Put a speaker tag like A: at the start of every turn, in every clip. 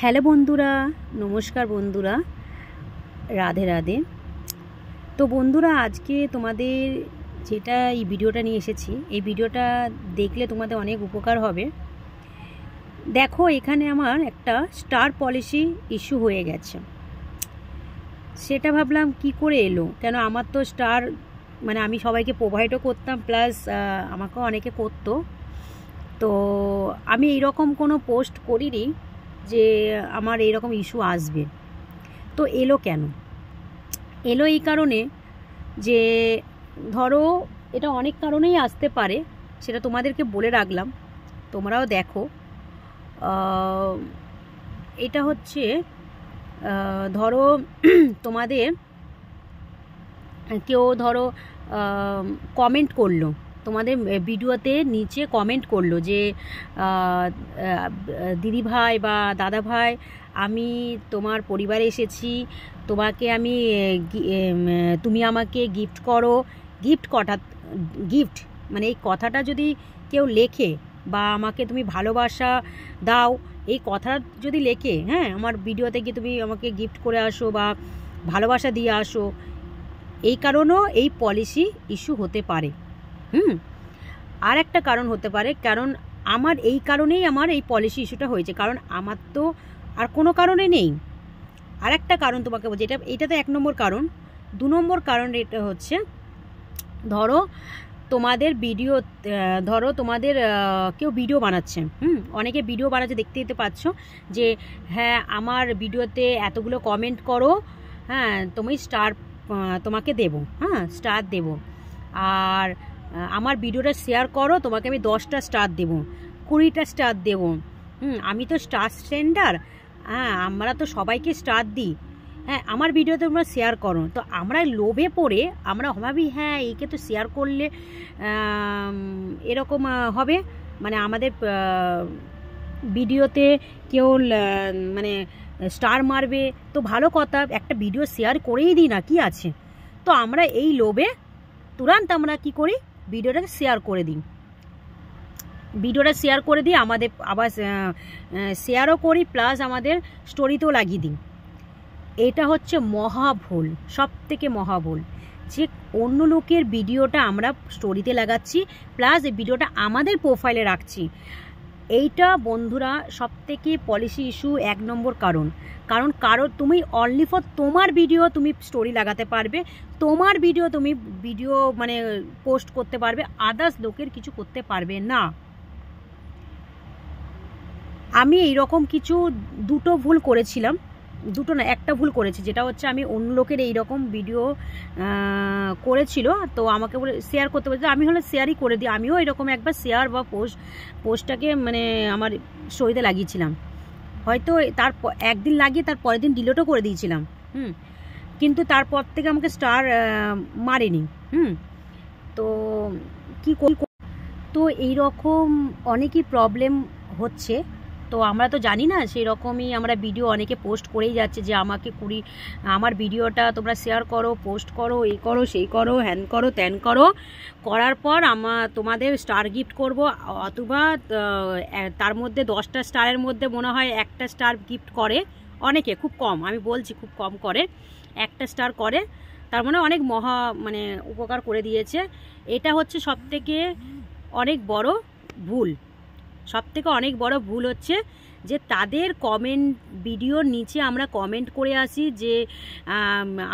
A: hello বন্ধুরা নমস্কার বন্ধুরা রাধে রাধে তো বন্ধুরা আজকে তোমাদের যেটা এই ভিডিওটা নিয়ে এসেছি এই ভিডিওটা দেখলে তোমাদের অনেক উপকার হবে দেখো এখানে আমার একটা স্টার পলিসি ইস্যু হয়ে গেছে সেটা ভাবলাম কি করে এলো কেন আমার তো স্টার মানে আমি সবাইকে প্রোভাইডও করতাম প্লাস আমাকেও অনেকে করতো তো আমি এইরকম কোনো পোস্ট করিনি যে আমার রকম ইস্যু আসবে তো এলো কেন এলো এই কারণে যে ধরো এটা অনেক কারণেই আসতে পারে সেটা তোমাদেরকে বলে রাখলাম তোমরাও দেখো এটা হচ্ছে ধরো তোমাদের কেউ ধরো কমেন্ট করলো তোমাদের ভিডিওতে নিচে কমেন্ট করলো যে দিদি ভাই বা দাদা ভাই আমি তোমার পরিবারে এসেছি তোমাকে আমি তুমি আমাকে গিফট করো গিফট কটা গিফট মানে এই কথাটা যদি কেউ লেখে বা আমাকে তুমি ভালোবাসা দাও এই কথা যদি লেখে হ্যাঁ আমার ভিডিওতে গিয়ে তুমি আমাকে গিফট করে আসো বা ভালোবাসা দিয়ে আসো এই কারণেও এই পলিসি ইস্যু হতে পারে হুম আর একটা কারণ হতে পারে কারণ আমার এই কারণেই আমার এই পলিসি ইস্যুটা হয়েছে কারণ আমার তো আর কোনো কারণে নেই আর একটা কারণ তোমাকে বলছি এটা এটা তো এক নম্বর কারণ দু নম্বর কারণ এটা হচ্ছে ধরো তোমাদের ভিডিও ধরো তোমাদের কেউ ভিডিও বানাচ্ছে হুম অনেকে ভিডিও বানাচ্ছে দেখতে দিতে পাচ্ছ যে হ্যাঁ আমার ভিডিওতে এতগুলো কমেন্ট করো হ্যাঁ তুমি স্টার তোমাকে দেব হ্যাঁ স্টার দেব আর আমার ভিডিওটা শেয়ার করো তোমাকে আমি দশটা স্টার দেবো কুড়িটা স্টার দেবো হুম আমি তো স্টার সেন্ডার হ্যাঁ আমরা তো সবাইকে স্টার দিই হ্যাঁ আমার ভিডিও তোমরা শেয়ার করো তো আমরা লোভে পড়ে আমরা ভাবি হ্যাঁ একে তো শেয়ার করলে এরকম হবে মানে আমাদের ভিডিওতে কেউ মানে স্টার মারবে তো ভালো কথা একটা ভিডিও শেয়ার করেই দিই না কি আছে তো আমরা এই লোভে তুরান্ত আমরা কি করি ভিডিওটাকে শেয়ার করে দিন ভিডিওটা শেয়ার করে দিই আমাদের আবার শেয়ারও করি প্লাস আমাদের স্টোরিতেও লাগিয়ে দিন এটা হচ্ছে মহাভুল সব থেকে মহাভুল যে অন্য লোকের ভিডিওটা আমরা স্টোরিতে লাগাচ্ছি প্লাস এই ভিডিওটা আমাদের প্রোফাইলে রাখছি এইটা বন্ধুরা সবথেকে পলিসি ইস্যু এক নম্বর কারণ কারণ কারো তুমি অনলি ফর তোমার ভিডিও তুমি স্টোরি লাগাতে পারবে তোমার ভিডিও তুমি ভিডিও মানে পোস্ট করতে পারবে আদার্স লোকের কিছু করতে পারবে না আমি এইরকম কিছু দুটো ভুল করেছিলাম দুটো না একটা ভুল করেছি যেটা হচ্ছে আমি অন্য লোকের এইরকম ভিডিও করেছিল তো আমাকে বলে শেয়ার করতে বলছে আমি হলে শেয়ারই করে দিই আমিও এরকম একবার শেয়ার বা পোস্ট পোস্টটাকে মানে আমার শরীরে লাগিয়েছিলাম হয়তো তার একদিন লাগিয়ে তার পরের দিন ডিলিটও করে দিয়েছিলাম হুম কিন্তু তারপর থেকে আমাকে স্টার মারেনি হুম তো কী তো এই রকম অনেকই প্রবলেম হচ্ছে তো আমরা তো জানি না সেই রকমই আমরা ভিডিও অনেকে পোস্ট করেই যাচ্ছে যে আমাকে কুড়ি আমার ভিডিওটা তোমরা শেয়ার করো পোস্ট করো এই করো সেই করো হ্যান করো ত্যান করো করার পর আমা তোমাদের স্টার গিফট করব অথবা তার মধ্যে দশটা স্টারের মধ্যে মনে হয় একটা স্টার গিফট করে অনেকে খুব কম আমি বলছি খুব কম করে একটা স্টার করে তার মানে অনেক মহা মানে উপকার করে দিয়েছে এটা হচ্ছে সবথেকে অনেক বড় ভুল সবথেকে অনেক বড় ভুল হচ্ছে যে তাদের কমেন্ট ভিডিওর নিচে আমরা কমেন্ট করে আসি যে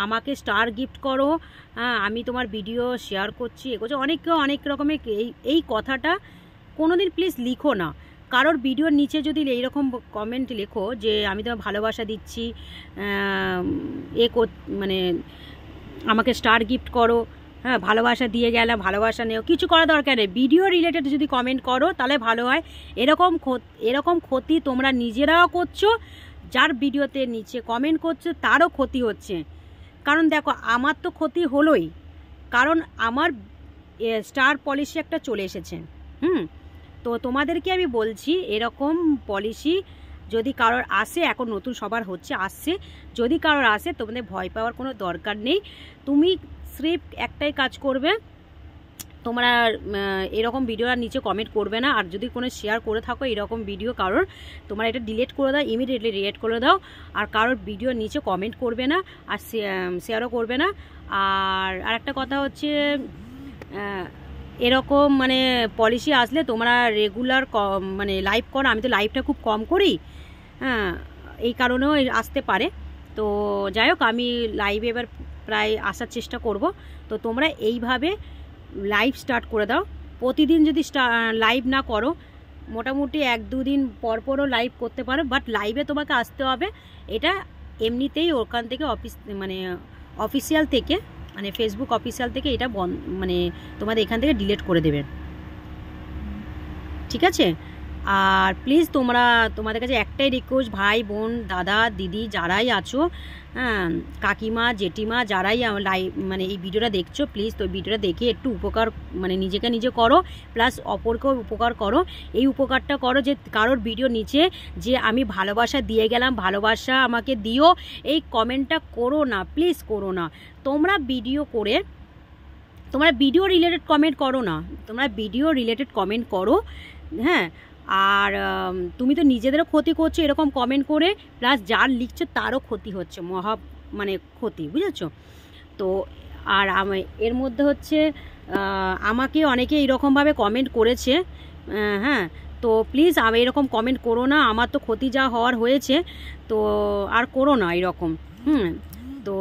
A: আমাকে স্টার গিফট করো হ্যাঁ, আমি তোমার ভিডিও শেয়ার করছি এ করছি অনেক অনেক রকমের এই এই কথাটা কোনো দিন প্লিজ লিখো না কারোর ভিডিওর নিচে যদি এইরকম কমেন্ট লেখো যে আমি তোমার ভালোবাসা দিচ্ছি এ মানে আমাকে স্টার গিফট করো হ্যাঁ ভালোবাসা দিয়ে গেলে ভালোবাসা নেও কিছু করা দরকার নেই ভিডিও রিলেটেড যদি কমেন্ট করো তাহলে ভালো হয় এরকম এরকম ক্ষতি তোমরা নিজেরাও করছো যার ভিডিওতে নিচে কমেন্ট করছো তারও ক্ষতি হচ্ছে কারণ দেখো আমার তো ক্ষতি হলোই কারণ আমার স্টার পলিসি একটা চলে এসেছে হুম তো তোমাদেরকে আমি বলছি এরকম পলিসি যদি কারোর আসে এখন নতুন সবার হচ্ছে আসছে যদি কারোর আসে তোমাদের ভয় পাওয়ার কোনো দরকার নেই তুমি স্রেফ একটাই কাজ করবে তোমরা এরকম ভিডিও আর নিচে কমেন্ট করবে না আর যদি কোনো শেয়ার করে থাকো এরকম ভিডিও কারোর তোমরা এটা ডিলিট করে দাও ইমিডিয়েটলি ডিলেট করে দাও আর কারোর ভিডিও নিচে কমেন্ট করবে না আর শেয়ারও করবে না আর আরেকটা কথা হচ্ছে এরকম মানে পলিসি আসলে তোমরা রেগুলার মানে লাইভ করো আমি তো লাইভটা খুব কম করি হ্যাঁ এই কারণেও আসতে পারে তো যাই হোক আমি লাইভে এবার প্রায় আসার চেষ্টা করব তো তোমরা এইভাবে লাইভ স্টার্ট করে দাও প্রতিদিন যদি লাইভ না করো মোটামুটি এক দুদিন পরপরও লাইভ করতে পারো বাট লাইভে তোমাকে আসতে হবে এটা এমনিতেই ওখান থেকে অফিস মানে অফিসিয়াল থেকে মানে ফেসবুক অফিসিয়াল থেকে এটা মানে তোমাদের এখান থেকে ডিলেট করে দেবে ঠিক আছে আর প্লিজ তোমরা তোমাদের কাছে একটাই রিকোয়েস্ট ভাই বোন দাদা দিদি যারাই আছো হ্যাঁ কাকিমা জেঠিমা যারাই লাই মানে এই ভিডিওটা দেখছো প্লিজ তো ভিডিওটা দেখে একটু উপকার মানে নিজেকে নিজে করো প্লাস অপরকেও উপকার করো এই উপকারটা করো যে কারোর ভিডিও নিচে যে আমি ভালোবাসা দিয়ে গেলাম ভালোবাসা আমাকে দিও এই কমেন্টটা করো না প্লিজ করো না তোমরা ভিডিও করে তোমরা ভিডিও রিলেটেড কমেন্ট করো না তোমরা ভিডিও রিলেটেড কমেন্ট করো হ্যাঁ আর তুমি তো নিজেদেরও ক্ষতি করছো এরকম কমেন্ট করে প্লাস যার লিখছো তারও ক্ষতি হচ্ছে মহা মানে ক্ষতি বুঝেছো তো আর এর মধ্যে হচ্ছে আমাকে অনেকে এরকমভাবে কমেন্ট করেছে হ্যাঁ তো প্লিজ আমি এরকম কমেন্ট করো না আমার তো ক্ষতি যা হওয়ার হয়েছে তো আর করো না এরকম হুম তো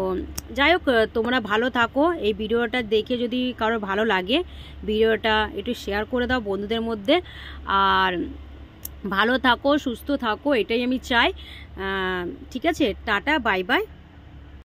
A: যাই হোক তোমরা ভালো থাকো এই ভিডিওটা দেখে যদি কারো ভালো লাগে ভিডিওটা একটু শেয়ার করে দাও বন্ধুদের মধ্যে আর ভালো থাকো সুস্থ থাকো এটাই আমি চাই ঠিক আছে টাটা বাই বাই